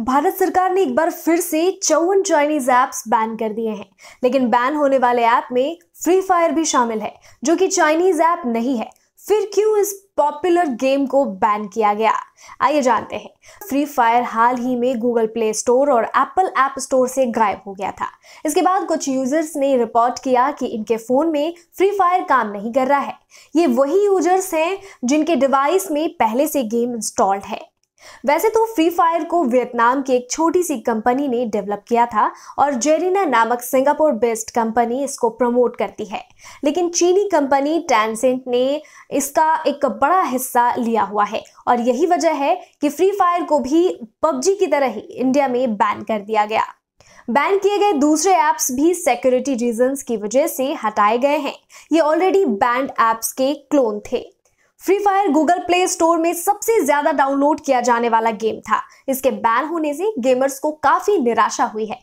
भारत सरकार ने एक बार फिर से चौवन चाइनीज ऐप्स बैन कर दिए हैं लेकिन बैन होने वाले ऐप में फ्री फायर भी शामिल है जो कि चाइनीज ऐप नहीं है फिर क्यों इस पॉपुलर गेम को बैन किया गया आइए जानते हैं फ्री फायर हाल ही में गूगल प्ले स्टोर और एप्पल ऐप एप स्टोर से गायब हो गया था इसके बाद कुछ यूजर्स ने रिपोर्ट किया कि इनके फ़ोन में फ्री फायर काम नहीं कर रहा है ये वही यूजर्स हैं जिनके डिवाइस में पहले से गेम इंस्टॉल्ड है वैसे तो फ्री फायर को वियतनाम की एक छोटी सी कंपनी ने डेवलप किया था और जेरिना नामक सिंगापुर बेस्ड कंपनी इसको प्रमोट करती है लेकिन चीनी कंपनी टैंसेंट ने इसका एक बड़ा हिस्सा लिया हुआ है और यही वजह है कि फ्री फायर को भी पबजी की तरह ही इंडिया में बैन कर दिया गया बैन किए गए दूसरे ऐप्स भी सिक्योरिटी रीजंस की वजह से हटाए गए हैं ये ऑलरेडी बैंड ऐप्स के क्लोन थे Free Fire Google Play Store में सबसे ज्यादा डाउनलोड किया जाने वाला गेम था इसके बैन होने से गेमर्स को काफी निराशा हुई है